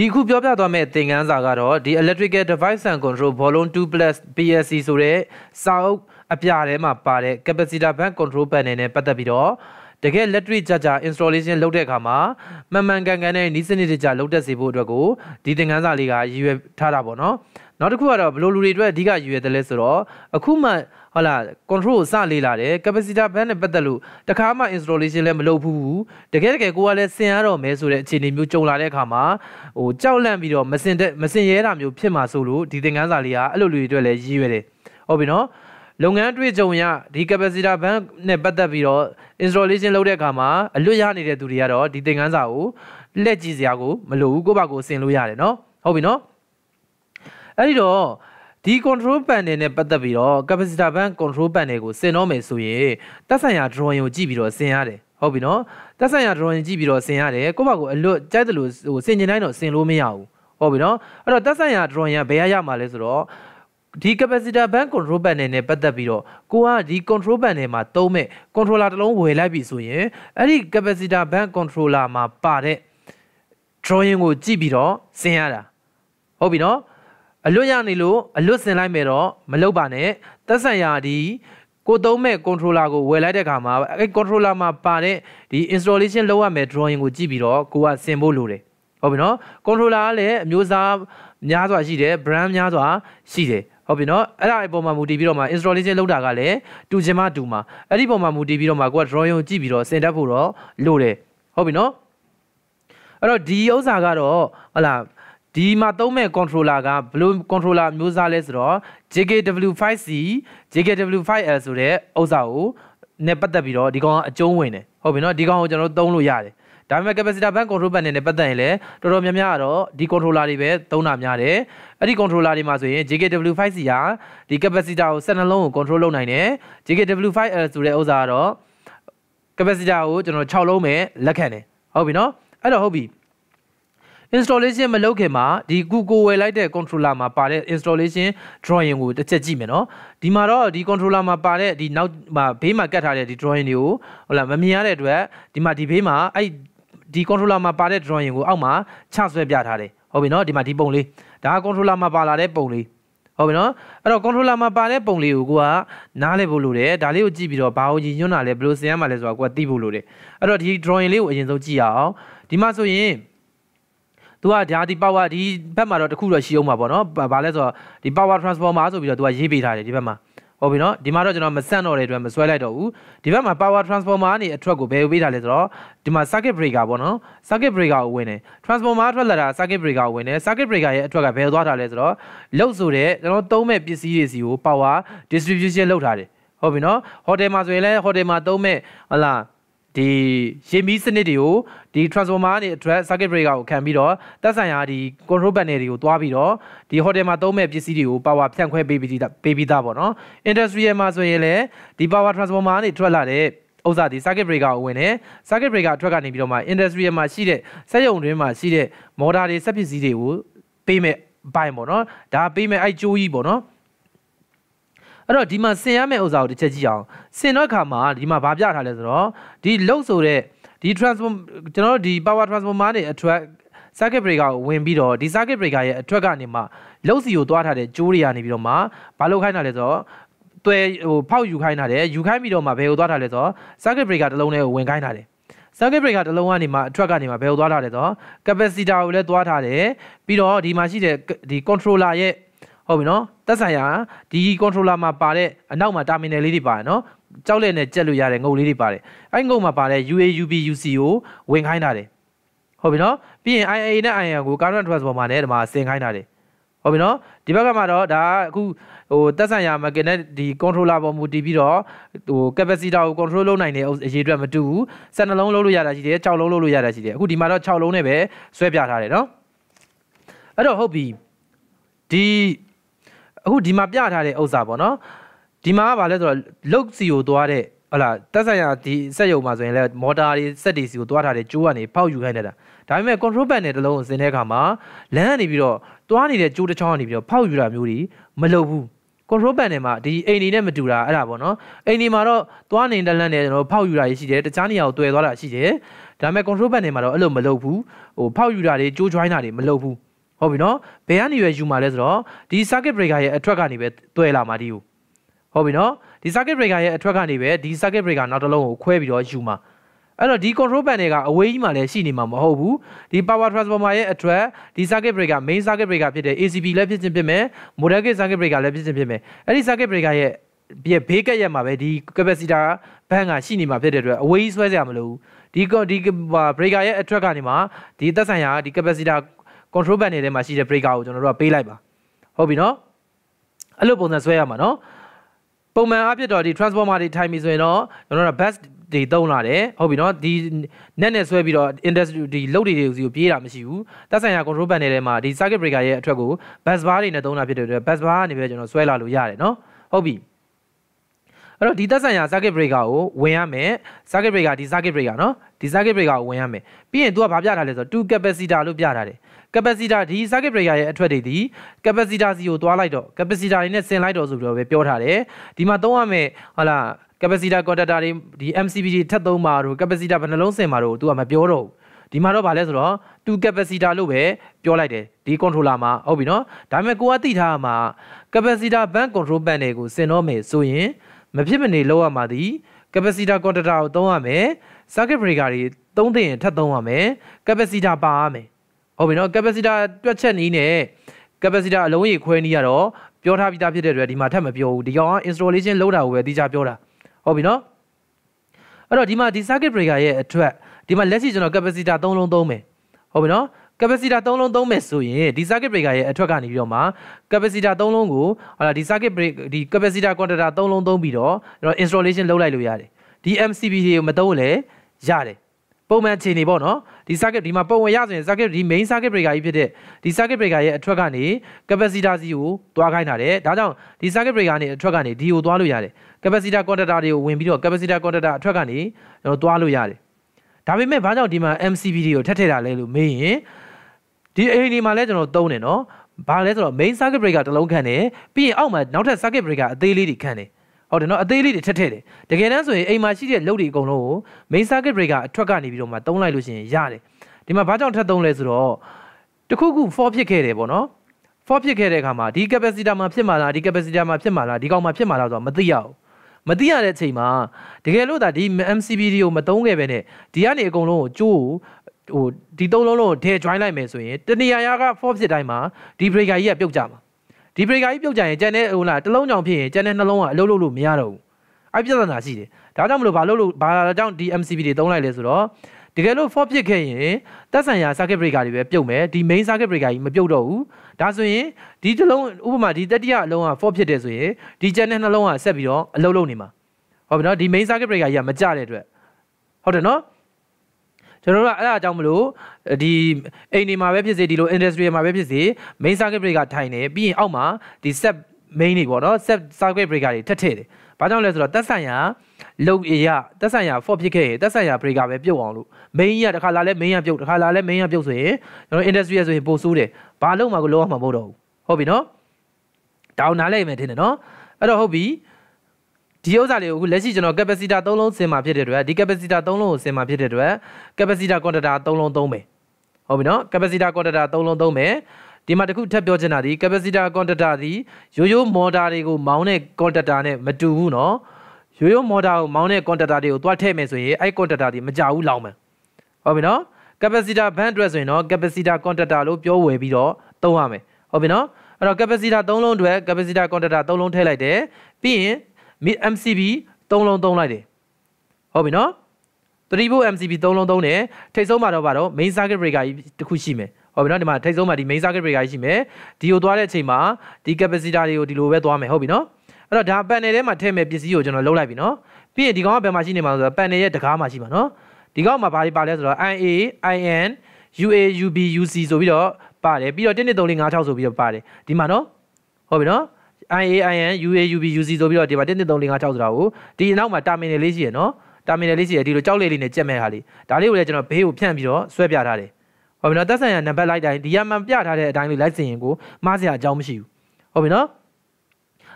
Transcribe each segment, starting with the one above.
ဒီခုပြောပြသွားမယ့်သင်ခန်းစာကတော့ဒီ electrical device and control volume 2 plus PLC ဆိုတဲ့စာအုပ်အပြထဲမှာပါတဲ့ capacitor bank control panel နဲ့ပတ်သက်ပြီးတော့တကယ်လက်တွေ့ကြကြ installation လုပ်တဲ့အခါမှာမှန်မှန်ကန်ကန်နဲ့နီးစနစ်တကျလုပ်တတ်စေဖို့အတွက်ကိုဒီသင်ခန်းစာလေးကရည်ရွယ်ထားတာပေါ့နော်။နောက်တစ်ခုကတော့ဘယ်လိုလူတွေအတွက်အဓိကယူရတယ်လဲဆိုတော့အခုမှဟုတ်လား control ကိုစလေးလာတယ် capacitor band နဲ့ပတ်သက်လို့တခါမှ installation လည်းမလုပ်ဘူးတကယ်တကယ်ကိုကလည်းဆင်ရတော့မဲဆိုတဲ့အခြေအနေမျိုးကြုံလာတဲ့အခါမှာဟိုကြောက်လန့်ပြီးတော့မစင်တဲ့မစင်ရဲတာမျိုးဖြစ်မှာဆိုလို့ဒီသင်ခန်းစာလေးကအဲ့လိုလူတွေအတွက်လည်းရည်ရွယ်တယ်ဟုတ်ပြီနော်လုပ်ငန်းတွေ့ကြုံရဒီ capacitor bank နဲ့ပတ်သက်ပြီးတော့ installation လုပ်တဲ့အခါမှာအလွတ်ရနေတဲ့သူတွေကတော့ဒီသင်ခန်းစာကိုလက်ကြည့်စရာကိုမလိုဘူးကိုယ့်ဘာကိုဆင်လို့ရတယ်နော်ဟုတ်ပြီနော်အဲ့ဒီတော့ဒီ control panel နဲ့ပတ်သက်ပြီးတော့ capacitor band control panel ကိုဆင်တော့မယ်ဆိုရင်တက်ဆိုင်ရာ drawing ကို ကြည့်ပြီးတော့ဆင်ရတယ်ဟုတ်ပြီနော်တက်ဆိုင်ရာ drawing ကြည့်ပြီးတော့ဆင်ရတယ်ကိုယ့်ဘာကိုအလွတ်ကြိုက်တယ်လို့ဟိုဆင်ကျင်တိုင်းတော့ဆင်လို့မရဘူးဟုတ်ပြီနော်အဲ့တော့တက်ဆိုင်ရာ drawing ကဘယ်ရရမှာလဲဆိုတော့ဒီ capacitor band control panel နဲ့ပတ်သက်ပြီးတော့ကိုကဒီ control panel မှာသုံးမဲ့ controller တစ်လုံးဝယ်လိုက်ပြီဆိုရင်အဲ့ဒီ capacitor band controller မှာပါတဲ့ drawing ကိုကြည့်ပြီးတော့ဆင်ရတာဟုတ်ပြီနော်အလွတ်ရနေလို့အလွတ်ဆင်လိုက်မယ်တော့မလုပ်ပါနဲ့သက်ဆိုင်ရာဒီကိုသုံးမဲ့ controller ကိုဝယ်လိုက်တဲ့အခါမှာအဲ controller မှာပါတဲ့ဒီ installation လုပ်ရမယ် drawing ကိုကြည့်ပြီးတော့ကိုကဆင်ဖို့လိုတယ်ဟုတ်ပြီနော် controller ကလည်းအမျိုးအစားများစွာရှိတယ် brand များစွာရှိတယ်ဟုတ်ပြီနော်အဲ့ဒါအပေါ်မှာမူတည်ပြီးတော့မှ installation လုပ်တာကလည်းတူချင်မှတူမှာအဲ့ဒီပုံမှာမူတည်ပြီးတော့မှကိုက drawing ကိုကြည့်ပြီးတော့ဆင်တတ်ဖို့တော့လိုတယ်ဟုတ်ပြီနော်အဲ့တော့ဒီဥစ္စာကတော့ဟလာဒီမှာသုံးမဲ့ controller ကဘလို့ controller မျိုးစားလဲဆိုတော့ JKW5C JKW5L ဆိုတဲ့ဥစ္စာကိုနဲ့ပတ်သက်ပြီးတော့ဒီကောင်ကအကျုံးဝင်တယ်ဟုတ်ပြီနော်ဒီကောင်ကိုကျွန်တော်တို့သုံးလို့ရတယ်ဒါပေမဲ့ capacitor bank control bank နဲ့ပတ်သက်ရင်လည်းတော်တော်များများကတော့ဒီ controller တွေပဲသုံးတာများတယ်အဲ့ဒီ controller တွေမှာဆိုရင် JKW5C ကဒီ capacitor ကို7နှလုံးကို control လုပ်နိုင်တယ် JKW5L ဆိုတဲ့ဥစ္စာကတော့ capacitor ကိုကျွန်တော်6လုံးပဲလက်ခံတယ်ဟုတ်ပြီနော်အဲ့တော့ဟုတ်ပြီ installation မလုပ်ခင်မှာဒီကူကိုဝယ်လိုက်တဲ့ controller မှာပါတဲ့ installation drawing ကိုတစ်ချက်ကြည့်မယ်နော်ဒီမှာတော့ဒီ controller မှာပါတဲ့ဒီနောက်မှာဘေးမှာကတ်ထားတဲ့ဒီ drawing တွေကိုဟုတ်လားမမြင်ရတဲ့အတွက်ဒီမှာဒီဘေးမှာအဲ့ဒီ controller မှာပါတဲ့ drawing ကိုအောက်မှာချဆွဲပြထားတယ်ဟုတ်ပြီနော်ဒီမှာဒီပုံလေးဒါက controller မှာပါလာတဲ့ပုံလေးဟုတ်ပြီနော်အဲ့တော့ controller မှာပါတဲ့ပုံလေးကိုကိုကနားလည်ဖို့လိုတယ်ဒါလေးကိုကြည့်ပြီးတော့ဘာကိုညညွှန်းတာလဲဘယ်လိုဆင်ရမှာလဲဆိုတာကိုကသိဖို့လိုတယ်အဲ့တော့ဒီ drawing လေးကိုအရင်ဆုံးကြည့်အောင်ဒီမှာဆိုရင်သူကဒါဒီ power ဒီဘက်မှာတော့တခုတော့ရှိအောင်ပါပေါ့နော်ဘာလဲဆိုတော့ဒီ power transformer ဆိုပြီးတော့သူကရေးပေးထားတယ်ဒီဘက်မှာဟုတ်ပြီနော်ဒီမှာတော့ကျွန်တော်မဆန့်တော့တဲ့အတွက်မဆွဲလိုက်တော့ဘူးဒီဘက်မှာ power transformer ကနေအထွက်ကိုဘယ်ပေးထားလဲဆိုတော့ဒီမှာ circuit breaker ပေါ့နော် circuit breaker ကိုဝင်တယ် transformer ထွက်လာတာ circuit breaker ကိုဝင်တယ် circuit breaker ရဲ့အထွက်ကဘယ်သွားတာလဲဆိုတော့လှုပ်ဆိုတဲ့ကျွန်တော်သုံးမဲ့ပစ္စည်းတွေစီကို power distribution လုပ်ထားတယ်ဟုတ်ပြီနော်ဟိုတယ်မှာဆိုရင်လည်းဟိုတယ်မှာသုံးမဲ့ဟလာဒီရေမီးစနစ်တွေကိုဒီ transformer တွေ address circuit breaker ကိုခံပြီးတော့သက်ဆိုင်ရာဒီ control panel တွေကိုတွားပြီးတော့ဒီ hotel မှာသုံးမဲ့ပစ္စည်းတွေကို power ဖြန့်ခွဲပေးပြီးသားပေးပြီးသားပေါ့နော် industrial မှာဆိုရင်လည်းဒီ power transformer တွေထွက်လာတဲ့ဥစားဒီ circuit breaker ကိုဝင်တယ် circuit breaker အထွက်ကနေပြီးတော့မှ industrial မှာရှိတဲ့စက်ရုံတွင်းမှာရှိတဲ့ motor တွေစက်ပစ္စည်းတွေကိုပေးမဲ့ဘိုင်ပေါ့နော်ဒါပေးမဲ့အဲ့ကြိုးကြီးပေါ့နော်အဲ့တော့ဒီမှာဆင်ရမယ့်ဥစ္စာကိုတစ်ချက်ကြည့်အောင်ဆင်တော့အခါမှာဒီမှာဗာပြထားလဲဆိုတော့ဒီလုတ်ဆိုတဲ့ဒီ transform ကျွန်တော်တို့ဒီ power transformer နဲ့အထွက် circuit breaker ကိုဝင်ပြီးတော့ဒီ circuit breaker ရဲ့အထွက်ကနေမှလုတ်စီကိုသွားထားတဲ့ကြိုးတွေကနေပြီးတော့မှဘာလုတ်ခိုင်းတာလဲဆိုတော့တွဲဟိုဖောက်ယူခိုင်းတာတယ်ယူခိုင်းပြီးတော့မှဘယ်ကိုသွားထားလဲဆိုတော့ circuit breaker တစ်လုံးနဲ့ဝင်ခိုင်းတာတယ် circuit breaker တစ်လုံးကနေမှအထွက်ကနေမှဘယ်ကိုသွားထားလဲဆိုတော့ capacitor ကိုလည်းသွားထားတယ်ပြီးတော့ဒီမှာရှိတဲ့ဒီ controller ရဲ့ဟုတ်ပြီနော်တက်ဆိုင်ရာဒီ controller မှာပါတဲ့အနောက်မှာ terminal လေးတွေပါတယ်နော်ကြောက်လဲနဲ့ကြက်လို့ရတဲ့ငုတ်လေးတွေပါတယ်အဲ့ငုတ်မှာပါတဲ့ UAUB UC ကိုဝင်ခိုင်းတာတယ်ဟုတ်ပြီနော်ပြီးရင် IA နဲ့ IR ကို current address ပေါ်မှာနဲ့ဒီမှာဆင်ခိုင်းတာတယ်ဟုတ်ပြီနော်ဒီဘက်ကမှာတော့ဒါအခုဟိုတက်ဆိုင်ရာ market နဲ့ဒီ controller ပေါ်မူတည်ပြီးတော့ဟို capacitor ကို control လုပ်နိုင်တဲ့အရေးအတွက်မတူဘူး7နှလုံးလုပ်လို့ရတာရှိတယ်6လုံးလုပ်လို့ရတာရှိတယ်အခုဒီမှာတော့6လုံးနဲ့ပဲဆွဲပြထားတယ်နော်အဲ့တော့ဟုတ်ပြီဒီအခုဒီမှာပြထားတဲ့ဥစ္စာပေါ့နော်ဒီမှာကဘာလဲဆိုတော့လုတ်စီကိုသွားတဲ့ဟလာတက်ဆိုင်ရာဒီစက်ရုံမှာဆိုရင်လည်းမော်တာတွေစက်တွေစီကိုသွားထားတဲ့ကြိုးကနေပေါက်ယူခိုင်းနေတာဒါပေမဲ့ control pad နဲ့တလုံးကိုဆင်းတဲ့အခါမှာလမ်းကနေပြီးတော့သွားနေတဲ့ကြိုးတစ်ချောင်းကနေပြီးတော့ပေါက်ယူတာမျိုးတွေမလုပ်ဘူး control pad နဲ့မှာဒီအိမ်နေနဲ့မတူတာအဲ့ဒါပေါ့နော်အိမ်နေမှာတော့သွားနေတဲ့လမ်းနဲ့ကျွန်တော်ဖောက်ယူတာရှိတယ်တခြားနေရာကိုတွေ့သွားတာရှိတယ်ဒါပေမဲ့ control pad နဲ့မှာတော့အဲ့လိုမလုပ်ဘူးဟိုဖောက်ယူတာတွေကြိုး join တာတွေမလုပ်ဘူးဟုတ်ပြီနော်ဘယ်ကနေရွယ်ယူမှာလဲဆိုတော့ဒီ circuit breaker ရဲ့အထွက်ကနေပဲတွဲလာမှာဒီကိုဟုတ်ပြီနော်ဒီ circuit breaker ရဲ့အထွက်ကနေပဲဒီ circuit breaker နောက်တစ်လုံးကိုခွဲပြီးတော့ယူမှာအဲ့တော့ဒီ control panel တွေကအဝေးကြီးမှလည်းရှိနေမှာမဟုတ်ဘူးဒီ power transformer ရဲ့အထွက်ဒီ circuit breaker main circuit breaker ဖြစ်တဲ့ ACB လည်းဖြစ်ခြင်းဖြစ်မယ် model gate circuit breaker လည်းဖြစ်ခြင်းဖြစ်မယ်အဲ့ဒီ circuit breaker ရဲ့ပြဘေးကက်ရက်မှာပဲဒီ capacitor ဘန်းကရှိနေမှာဖြစ်တဲ့အတွက်အဝေးကြီးဆွဲစရာမလိုဘူးဒီဒီ breaker ရဲ့အထွက်ကနေမှာဒီသက်ဆိုင်ရာဒီ capacitor control panel ထဲမှာရှိတဲ့ breaker ကိုကျွန်တော်တို့ကပေးလိုက်ပါဟုတ်ပြီနော်အဲ့လိုပုံစံဆွဲရမှာနော်ပုံမှန်အဖြစ်တော့ဒီ transformer တွေထိုင်ပြီဆိုရင်တော့ကျွန်တော်တို့က bus တွေတုံးလာတယ်ဟုတ်ပြီနော်ဒီ net နဲ့ဆွဲပြီးတော့ industry ဒီလုတ်တွေတွေကိုစီကိုပြေးတာမရှိဘူးတက်ဆိုင်ရာ control panel ထဲမှာဒီ circuit breaker ရဲ့အထွက်ကို bus bar တွေနဲ့တုံးတာဖြစ်တဲ့အတွက် bus bar ကနေပဲကျွန်တော်ဆွဲလာလို့ရတယ်နော်ဟုတ်ပြီအဲ့တော့ဒီသက်ဆိုင်ရာ circuit breaker ကိုဝင်ရမယ် circuit breaker ဒီ circuit breaker နော်ဒီ circuit breaker ကိုဝင်ရမယ်ပြီးရင် तू ကဘာပြထားလဲဆိုတော့ two capacitor လို့ပြထားတယ် capacitor ဒီ circuit breaker ရဲ့အထွက်တွေဒီ capacitor စီကိုသွားလိုက်တော့ capacitor တွေနဲ့ဆင်လိုက်တော့ဆိုပြီးတော့ပဲပြောထားတယ်ဒီမှာသုံးရမယ်ဟုတ်လား capacitor conductor တွေဒီ MCB တွေထပ်သုံးပါတို့ capacitor ဘယ်နှလုံးဆင်ပါတို့ तू ကမပြောတော့ဘူးဒီမှာတော့ဗာလဲဆိုတော့ two capacitor လို့ပဲပြောလိုက်တယ်ဒီ controller မှာဟုတ်ပြီနော်ဒါပေမဲ့ကိုကသိထားမှာ capacitor band control band တွေကိုဆင်တော့မယ်ဆိုရင်မဖြစ်မနေလောက်ရမှာသည် capacitor quantitator ကိုသုံးရမယ် circuit breaker တွေသုံးသိရင်ထပ်သုံးရမယ် capacitor ပါရမယ်ဟုတ်ပြီနော် capacitor တွက်ချက်နည်းနဲ့ capacitor အလုံးကြီးခွဲနည်းကတော့ပြောထားပြီးသားဖြစ်တဲ့အတွက်ဒီမှာထပ်မပြောဘူးဒီကောင်က installation လုပ်တာကိုပဲအသေးချာပြောတာဟုတ်ပြီနော်အဲ့တော့ဒီမှာဒီ circuit breaker ရဲ့အထွက်ဒီမှာလက်ရှိကျွန်တော် capacitor 3လုံးသုံးမယ်ဟုတ်ပြီနော် capacitor 3လုံးသုံးမယ်ဆိုရင်ဒီ circuit breaker ရဲ့အထွက်ကနေပြီးတော့မှ capacitor 3လုံးကိုဟာဒီ circuit break ဒီ capacitor quantitor 3လုံးသုံးပြီးတော့ကျွန်တော် installation လုပ်လိုက်လို့ရတယ်ဒီ MCB တွေကိုမသုံးလည်းရတယ်ပုံမှန်အခြေအနေပေါ့နော်ဒီ circuit ဒီမှာပုံဝင်ရဆိုရင် circuit ဒီ main circuit breaker ကြီးဖြစ်တဲ့ဒီ circuit breaker ရဲ့အထွက်ကနေ capacitor စီကိုတွားခိုင်းတာတယ်ဒါကြောင့်ဒီ circuit breaker နဲ့အထွက်ကနေဒီကိုတွားလို့ရတယ် capacitor quantitor တွေကိုဝင်ပြီးတော့ capacitor quantitor အထွက်ကနေကျွန်တော်တွားလို့ရတယ်ဒါပေမဲ့ဘာကြောင့်ဒီမှာ MCB တွေကိုထပ်ထည့်တာလဲလို့မေးရင်ဒီအိမ်ဒီမှာလဲကျွန်တော်သုံးတယ်နော်ဘာလဲဆိုတော့ main circuit breaker တစ်လုံးခံတယ်ပြီးရင်အောက်မှာနောက်ထပ် circuit breaker အသေးလေးတွေခံတယ်ဟုတ်တယ်နော်အသေးလေးတွေထက်ထည့်တယ်တကယ်တမ်းဆိုရင်အိမ်မှာရှိတဲ့လုပ်တွေအကုန်လုံးကို main circuit breaker အထွက်ကနေပြီးတော့မှသုံးလိုက်လို့ရှိရင်ရတယ်ဒီမှာဘာကြောင့်ထပ်သုံးလဲဆိုတော့တခုခု for ဖြစ်ခဲ့တယ်ပေါ့နော် for ဖြစ်ခဲ့တဲ့အခါမှာဒီ capacitor မှာဖြစ်မှာလားဒီ capacitor မှာဖြစ်မှာလားဒီကောင်မှာဖြစ်မှာလားဆိုတာမသိရဘူးမသိရတဲ့အချိန်မှာတကယ်လို့ဒါဒီ MCB တွေကိုမသုံးခဲ့ပဲနဲ့ဒီကနေအကုန်လုံးကိုကျိုးဟိုဒီသုံးလုံးလုံးကို dare join လိုက်မယ်ဆိုရင်တဏီယာယာက for ဖြစ်တိုင်းမှာဒီ breaker ကြီးကပြုတ်ကြမှာဒီ breaker ကြီးပြုတ်ကြရင်ကျန်တဲ့ဟိုလားတစ်လုံးကြောင်ဖြစ်ရင်ကျန်တဲ့နှလုံးကအလုပ်လုပ်လို့မရတော့ဘူးအဲ့ပြဿနာရှိတယ်ဒါကြောင့်မလို့ဘာလို့လို့ဘာကြောင့်ဒီ MCB တွေသုံးလိုက်လဲဆိုတော့တကယ်လို့ for ဖြစ်ခဲ့ရင်တက်ဆိုင်ရာ circuit breaker တွေပဲပြုတ်မယ်ဒီ main circuit breaker ကြီးမပြုတ်တော့ဘူးဒါဆိုရင်ဒီတစ်လုံးဥပမာဒီတတိယအလုံးက for ဖြစ်တယ်ဆိုရင်ဒီကျန်တဲ့နှလုံးကဆက်ပြီးတော့အလုပ်လုပ်နေမှာဟုတ်ပြီနော်ဒီ main circuit breaker ကြီးကမကြတဲ့အတွက်ဟုတ်တယ်နော်ကျွန်တော်တို့ကအဲ့ဒါအကြောင်းမလို့ဒီအိမ်တွေမှာပဲဖြစ်စေဒီလို industry မှာပဲဖြစ်စေ main circuit breaker ထိုင်တယ်ပြီးရင်အောက်မှာဒီ sub main တွေပေါ့နော် sub circuit breaker တွေထပ်ထည့်တယ်ဘာကြောင့်လဲဆိုတော့တက်ဆိုင်ရာလုံအရာတက်ဆိုင်ရာ for ဖြစ်ခဲ့ရင်တက်ဆိုင်ရာ breaker ပဲပြုတ်အောင်လို့ main ကတစ်ခါလာလဲ main ကပြုတ်တစ်ခါလာလဲ main ကပြုတ်ဆိုရင်ကျွန်တော် industry ရဆိုရင်ပိုဆိုးတယ်ဘာလို့မှကိုလုံးဝမှာမဟုတ်တော့ဘူးဟုတ်ပြီနော် down နားလိုက်မယ်ထင်တယ်နော်အဲ့တော့ဟုတ်ပြီဒီဥစ္စာလေးကိုအခုလက်ရှိကျွန်တော် capacitor 3လုံးဆင်မှာဖြစ်တဲ့အတွက်ဒီ capacitor 3လုံးကိုဆင်မှာဖြစ်တဲ့အတွက် capacitor quantitator 3လုံးသုံးမယ်ဟုတ်ပြီနော် capacitor quantitator 3လုံးသုံးမယ်ဒီမှာတခုထပ်ပြောချင်တာဒီ capacitor quantitator ဒီရိုးရိုး motor တွေကိုမောင်းတဲ့ quantitator နဲ့မတူဘူးနော်ရိုးရိုး motor ကိုမောင်းတဲ့ quantitator တွေကိုတွားထည့်မယ်ဆိုရင်အဲ့ quantitator တွေမကြဘူးလောင်မယ်ဟုတ်ပြီနော် capacitor band အတွက်ဆိုရင်တော့ capacitor quantitator လို့ပြောဝယ်ပြီးတော့သုံးရမယ်ဟုတ်ပြီနော်အဲ့တော့ capacitor 3လုံးအတွက် capacitor quantitator 3လုံးထည့်လိုက်တယ်ပြီးရင် MCB 3လုံး3လိုက်တယ်ဟုတ်ပြီနော်3 bolt MCB 3လုံး3တယ်ထိတ်ဆုံးမှာတော့ပါတော့ main circuit breaker ကြီးတစ်ခုရှိမယ်ဟုတ်ပြီနော်ဒီမှာထိတ်ဆုံးမှာဒီ main circuit breaker ကြီးရှိမယ်ဒီကိုသွားတဲ့အချိန်မှာဒီ capacitor တွေကိုဒီလိုပဲသွားမယ်ဟုတ်ပြီနော်အဲ့တော့ဒါ panel ထဲမှာထည့်မဲ့ပစ္စည်းကိုကျွန်တော်လုံးလိုက်ပြီနော်ပြီးရင်ဒီကောင်ကဘယ်မှာရှိနေမှာလဲဆိုတော့ panel ရဲ့တကားမှာရှိမှာနော်ဒီကောင်မှာဘာတွေပါလဲဆိုတော့ IA IN UA UB UC ဆိုပြီးတော့ပါတယ်ပြီးတော့1 2 3 4 5 6ဆိုပြီးတော့ပါတယ်ဒီမှာနော်ဟုတ်ပြီနော် IAIN UAUB UC ဆိုပြီးတော့ဒီမှာ13356ဆိုတာကိုဒီနောက်မှာ terminal လေးရှိရနော် terminal လေးရှိရဒီလိုကြောက်လေးလေးနဲ့ကြက်မဲ့ဟာလေးဒါလေးကိုလည်းကျွန်တော်ဘေးကိုဖြန့်ပြီးတော့ဆွဲပြထားတယ်ဟုတ်ပြီနော်သက်ဆိုင်ရာနံပါတ်လိုက်တိုင်းဒီရမှန်ပြထားတဲ့အတိုင်းလေးလိုက်စင်ရင်ကိုမှားစရာအကြောင်းမရှိဘူးဟုတ်ပြီနော်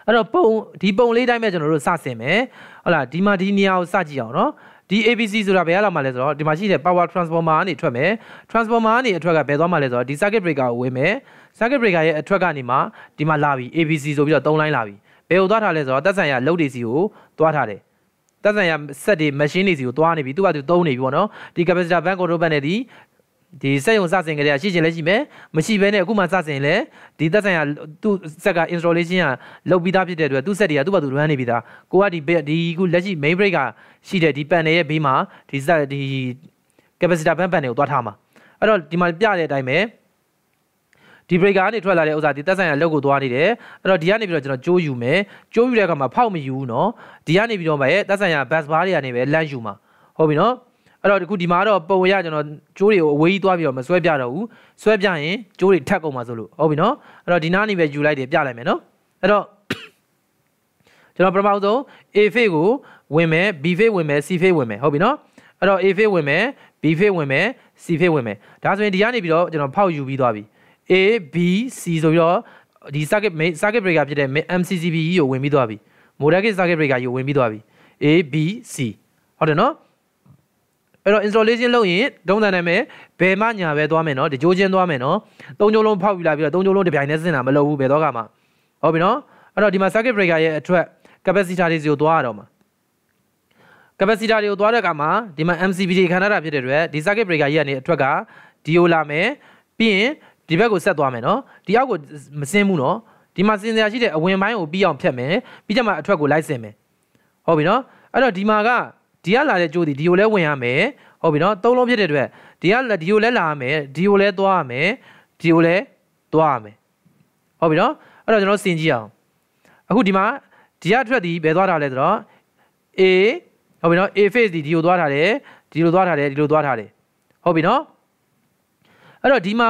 အဲ့တော့ပုံဒီပုံလေးတိုင်းပဲကျွန်တော်တို့စဆင်မယ်ဟုတ်လားဒီမှာဒီနေရာကိုစကြည့်အောင်နော်ဒီ ABC ဆိုတာဘယ်ရောက်မှလဲဆိုတော့ဒီမှာရှိတဲ့ power transformer ကနေထွက်မယ် transformer ကနေအထွက်ကဘယ်သွားမှလဲဆိုတော့ဒီ circuit breaker ကိုဝင်မယ် circuit breaker ရဲ့အထွက်ကနေမှဒီမှာလာပြီ ABC ဆိုပြီးတော့၃လိုင်းလာပြီဘယ်ကိုသွားထားလဲဆိုတော့တက်ဆိုင်ရလုတ်တွေစီကိုသွားထားတယ်တက်ဆိုင်ရစက်တွေ machine တွေစီကိုသွားနေပြီသူကသူသုံးနေပြီပေါ့နော်ဒီ capacitor bank control ဘက်နဲ့ဒီဒီစက်ရုံစစင်ကလေးကရှိခြင်းလည်းရှိမယ်မရှိဘဲနဲ့အခုမှစစင်လဲဒီသက်ဆိုင်ရာသူ့စက်က installation ကလုပ်ပြီးသားဖြစ်တဲ့အတွက်သူ့စက်တွေကသူ့ဘာသူ run နေပြီးသားကိုကဒီဒီခုလက်ရှိ main break ကရှိတဲ့ဒီ panel ရဲ့ဘေးမှာဒီစက်ဒီ capacitor ဘန်း panel ကိုသွားထားမှာအဲ့တော့ဒီမှာပြတဲ့အတိုင်းပဲဒီ breaker ကနေထွက်လာတဲ့ဥစ္စာဒီတက်ဆိုင်ရာလက်ကိုသွားနေတယ်အဲ့တော့ဒီကနေပြီးတော့ကျွန်တော်ကြိုးယူမယ်ကြိုးယူတဲ့အခါမှာဖောက်မယူဘူးเนาะဒီကနေပြီးတော့ဗရဲ့တက်ဆိုင်ရာ bass bar တွေကနေပဲလန့်ယူမှာဟုတ်ပြီเนาะအဲ့တော့ဒီခုဒီမှာတော့ပုံရကျွန်တော်ကြိုးတွေကိုအဝေးကြီးသွားပြီးတော့မဆွဲပြတော့ဘူးဆွဲပြရင်ကြိုးတွေထက်ကုန်မှာဆိုလို့ဟုတ်ပြီเนาะအဲ့တော့ဒီနားနေပဲယူလိုက်တယ်ပြလိုက်မယ်เนาะအဲ့တော့ကျွန်တော်ပထမဆုံး A phase ကိုဝင်မယ် B phase ဝင်မယ် C phase ဝင်မယ်ဟုတ်ပြီเนาะအဲ့တော့ A phase ဝင်မယ် B phase ဝင်မယ် C phase ဝင်မယ်ဒါဆိုရင်ဒီကနေပြီးတော့ကျွန်တော်ဖောက်ယူပြီးသွားပြီ A B C ဆိုပြီးတော့ဒီ circuit circuit breaker ဖြစ်တဲ့ MCCB ကြီးကိုဝင်ပြီးသွားပြီ model gate circuit breaker ကြီးကိုဝင်ပြီးသွားပြီ A B C ဟုတ်တယ်နော်အဲ့တော့ installation လုပ်ရင်ဒုံးတန်နိုင်မယ်ဘယ်မှညာပဲသွားမယ်နော်တကြိုးချင်းသွားမယ်နော်သုံးကြိုးလုံးဖောက်ယူလာပြီးတော့သုံးကြိုးလုံးတစ်ပြိုင်တည်းဆင်းတာမလုပ်ဘူးဘယ်တော့ကမှဟုတ်ပြီနော်အဲ့တော့ဒီမှာ circuit breaker ရဲ့အထွက် capacitor တွေစီကိုသွားရတော့မှာ capacitor တွေကိုသွားတဲ့အခါမှာဒီမှာ MCB တွေခံရတာဖြစ်တဲ့အတွက်ဒီ circuit breaker ကြီးကနေအထွက်ကဒီယိုလာမယ်ပြီးရင်ဒီဘက်ကိုဆက်သွားမယ်နော်ဒီအောက်ကိုမစင်းဘူးနော်ဒီမှာစင်စရာရှိတဲ့အဝင်ပိုင်းကိုပြီးအောင်ဖြတ်မယ်ပြီးကြမှာအထွက်ကိုလိုက်စင်မယ်ဟုတ်ပြီနော်အဲ့တော့ဒီမှာကဒီကလာတဲ့ကြိုးဒီဒီကိုလည်းဝင်ရမယ်ဟုတ်ပြီနော်သုံးလုံးဖြစ်တဲ့အတွက်ဒီကဒီကိုလည်းလာရမယ်ဒီကိုလည်းသွားရမယ်ဒီကိုလည်းသွားရမယ်ဟုတ်ပြီနော်အဲ့တော့ကျွန်တော်စင်ကြည့်အောင်အခုဒီမှာဒီကထွက်ဒီဘယ်သွားတာလဲဆိုတော့ A ဟုတ်ပြီနော် A face ဒီဒီကိုသွားထားတယ်ဒီလိုသွားထားတယ်ဒီလိုသွားထားတယ်ဟုတ်ပြီနော်အဲ့တော့ဒီမှာ